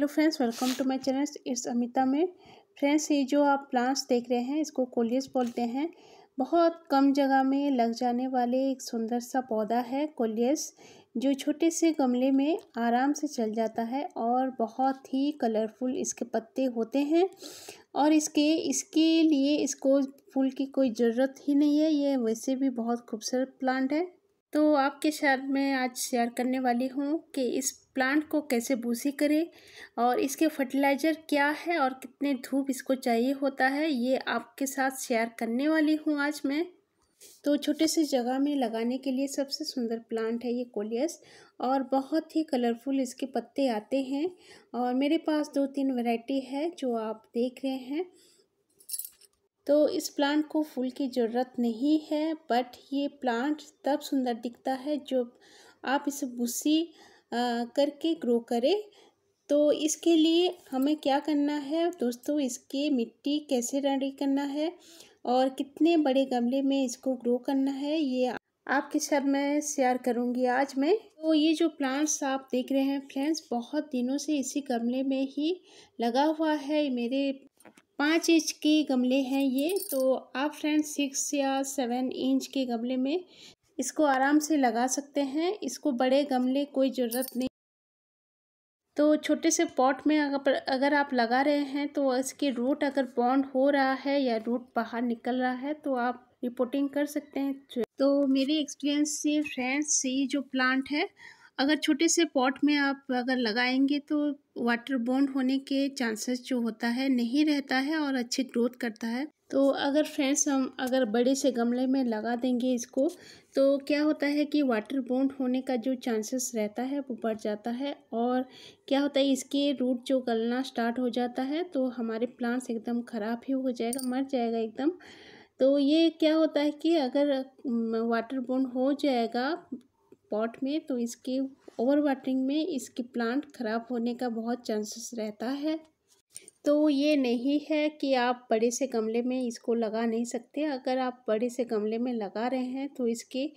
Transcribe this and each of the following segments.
hello friends welcome to my channel it's Amita में friends ये जो आप प्लांट्स देख रहे हैं इसको कोलियस बोलते हैं बहुत कम जगह में लग जाने वाले एक सुंदर सा पौधा है कोलियस जो छोटे से गमले में आराम से चल जाता है और बहुत ही कलरफुल इसके पत्ते होते हैं और इसके इसके लिए इसको फूल की कोई ज़रूरत ही नहीं है ये वैसे भी बहुत खूबसूरत प्लांट है तो आपके साथ मैं आज शेयर करने वाली हूँ कि इस प्लांट को कैसे बूसी करें और इसके फर्टिलाइज़र क्या है और कितने धूप इसको चाहिए होता है ये आपके साथ शेयर करने वाली हूँ आज मैं तो छोटे से जगह में लगाने के लिए सबसे सुंदर प्लांट है ये कोलियस और बहुत ही कलरफुल इसके पत्ते आते हैं और मेरे पास दो तीन वैरायटी है जो आप देख रहे हैं तो इस प्लांट को फूल की ज़रूरत नहीं है बट ये प्लांट तब सुंदर दिखता है जो आप इसे भूसी करके ग्रो करें तो इसके लिए हमें क्या करना है दोस्तों इसके मिट्टी कैसे रेडी करना है और कितने बड़े गमले में इसको ग्रो करना है ये आपके साथ मैं शेयर करूंगी आज मैं तो ये जो प्लांट्स आप देख रहे हैं फ्रेंड्स बहुत दिनों से इसी गमले में ही लगा हुआ है मेरे पाँच इंच के गमले हैं ये तो आप फ्रेंड सिक्स या सेवन इंच के गमले में इसको आराम से लगा सकते हैं इसको बड़े गमले कोई ज़रूरत नहीं तो छोटे से पॉट में अगर अगर आप लगा रहे हैं तो इसके रूट अगर बॉन्ड हो रहा है या रूट बाहर निकल रहा है तो आप रिपोर्टिंग कर सकते हैं तो मेरे एक्सपीरियंस से फ्रेंड्स से जो प्लांट है अगर छोटे से पॉट में आप अगर लगाएंगे तो वाटर बॉन्ड होने के चांसेस जो होता है नहीं रहता है और अच्छी ग्रोथ करता है तो अगर फ्रेंड्स हम अगर बड़े से गमले में लगा देंगे इसको तो क्या होता है कि वाटर बॉन्ड होने का जो चांसेस रहता है वो बढ़ जाता है और क्या होता है इसके रूट जो गलना स्टार्ट हो जाता है तो हमारे प्लांट्स एकदम ख़राब ही हो जाएगा मर जाएगा एकदम तो ये क्या होता है कि अगर वाटर बॉन्ड हो जाएगा पॉट में तो इसके ओवर वाटरिंग में इसकी प्लांट ख़राब होने का बहुत चांसेस रहता है तो ये नहीं है कि आप बड़े से गमले में इसको लगा नहीं सकते अगर आप बड़े से गमले में लगा रहे हैं तो इसके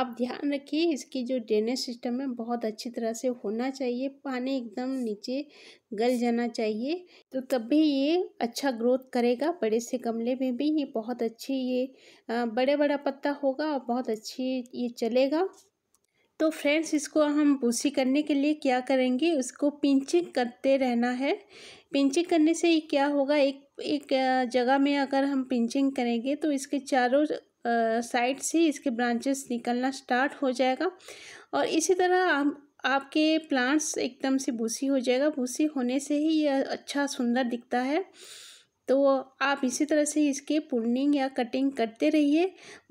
आप ध्यान रखिए इसकी जो ड्रेनेज सिस्टम है बहुत अच्छी तरह से होना चाहिए पानी एकदम नीचे गल जाना चाहिए तो तब भी ये अच्छा ग्रोथ करेगा बड़े से गमले में भी ये बहुत अच्छी ये बड़े बड़ा पत्ता होगा और बहुत अच्छी ये चलेगा तो फ्रेंड्स इसको हम बूसी करने के लिए क्या करेंगे उसको पिंचिंग करते रहना है पिंचिंग करने से क्या होगा एक एक जगह में अगर हम पिंचिंग करेंगे तो इसके चारों साइड से इसके ब्रांचेस निकलना स्टार्ट हो जाएगा और इसी तरह आप आपके प्लांट्स एकदम से भूसी हो जाएगा भूसी होने से ही यह अच्छा सुंदर दिखता है तो आप इसी तरह से इसके पुलिंग या कटिंग करते रहिए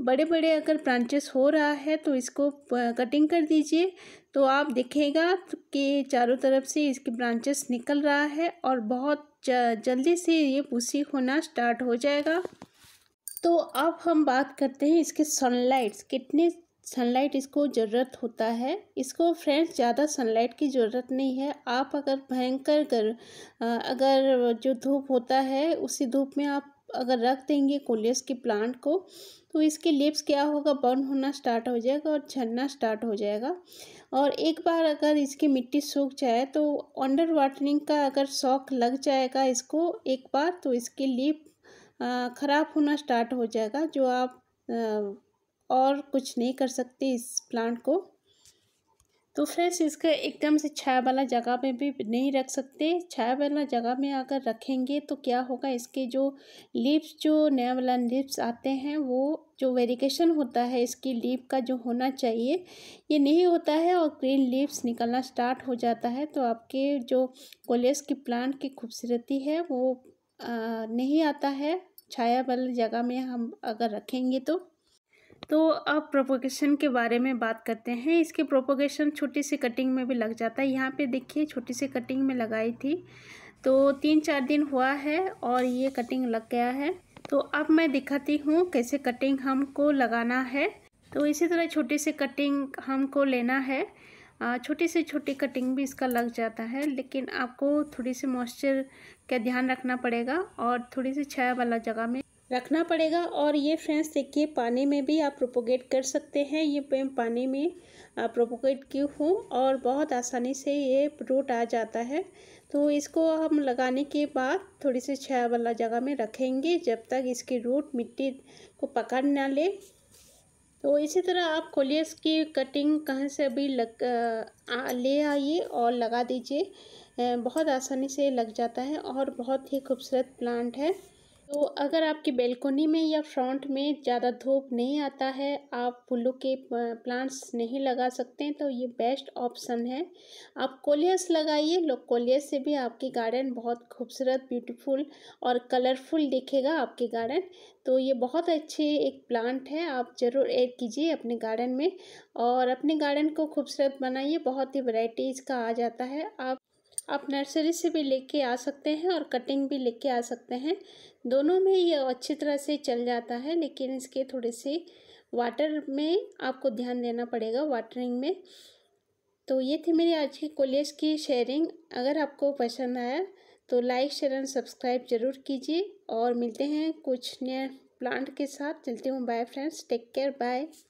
बड़े बड़े अगर ब्रांचेस हो रहा है तो इसको कटिंग कर दीजिए तो आप देखेगा कि चारों तरफ से इसके ब्रांचेस निकल रहा है और बहुत जल्दी से ये पुसी होना स्टार्ट हो जाएगा तो अब हम बात करते हैं इसके सनलाइट्स कितने सनलाइट इसको ज़रूरत होता है इसको फ्रेंड्स ज़्यादा सनलाइट की ज़रूरत नहीं है आप अगर भयंकर कर अगर जो धूप होता है उसी धूप में आप अगर रख देंगे कोलियस के प्लांट को तो इसके लिप्स क्या होगा बर्न होना स्टार्ट हो जाएगा और झड़ना स्टार्ट हो जाएगा और एक बार अगर इसकी मिट्टी सूख जाए तो अंडर वाटरिंग का अगर शौक लग जाएगा इसको एक बार तो इसके लिप ख़राब होना स्टार्ट हो जाएगा जो आप और कुछ नहीं कर सकते इस प्लांट को तो फ्रेंड्स इसका एकदम से छाया वाला जगह में भी नहीं रख सकते छाया वाला जगह में अगर रखेंगे तो क्या होगा इसके जो लीव्स जो नया वाला लीव्स आते हैं वो जो वेरिकेशन होता है इसकी लीव का जो होना चाहिए ये नहीं होता है और ग्रीन लीव्स निकलना स्टार्ट हो जाता है तो आपके जो कोलेस की प्लांट की खूबसूरती है वो आ, नहीं आता है छाया वाली जगह में हम अगर रखेंगे तो तो अब प्रोपोगेशन के बारे में बात करते हैं इसके प्रोपोगेशन छोटी सी कटिंग में भी लग जाता है यहाँ पे देखिए छोटी सी कटिंग में लगाई थी तो तीन चार दिन हुआ है और ये कटिंग लग गया है तो अब मैं दिखाती हूँ कैसे कटिंग हमको लगाना है तो इसी तरह छोटी सी कटिंग हमको लेना है छोटी से छोटी कटिंग भी इसका लग जाता है लेकिन आपको थोड़ी सी मॉइस्चर का ध्यान रखना पड़ेगा और थोड़ी सी छाया वाला जगह में रखना पड़ेगा और ये फ्रेंड्स देखिए पानी में भी आप प्रोपोगेट कर सकते हैं ये मैं पानी में प्रोपोगेट की हूँ और बहुत आसानी से ये रूट आ जाता है तो इसको हम लगाने के बाद थोड़ी सी छाया वाला जगह में रखेंगे जब तक इसकी रूट मिट्टी को पकड़ ना ले तो इसी तरह आप कोलियस की कटिंग कहाँ से भी लग आ, ले आइए और लगा दीजिए बहुत आसानी से लग जाता है और बहुत ही खूबसूरत प्लांट है तो अगर आपकी बेलकोनी में या फ्रंट में ज़्यादा धूप नहीं आता है आप फूलों के प्लांट्स नहीं लगा सकते हैं तो ये बेस्ट ऑप्शन है आप कोलियस लगाइए लोग कोलियस से भी आपकी गार्डन बहुत खूबसूरत ब्यूटीफुल और कलरफुल दिखेगा आपके गार्डन तो ये बहुत अच्छे एक प्लांट है आप ज़रूर ऐड कीजिए अपने गार्डन में और अपने गार्डन को खूबसूरत बनाइए बहुत ही वराइटीज़ का आ जाता है आप आप नर्सरी से भी लेके आ सकते हैं और कटिंग भी लेके आ सकते हैं दोनों में ये अच्छी तरह से चल जाता है लेकिन इसके थोड़े से वाटर में आपको ध्यान देना पड़ेगा वाटरिंग में तो ये थी मेरी आज की कोलेज की शेयरिंग अगर आपको पसंद आया तो लाइक शेयर एंड सब्सक्राइब ज़रूर कीजिए और मिलते हैं कुछ नए प्लांट के साथ चलते हूँ bye friends take care bye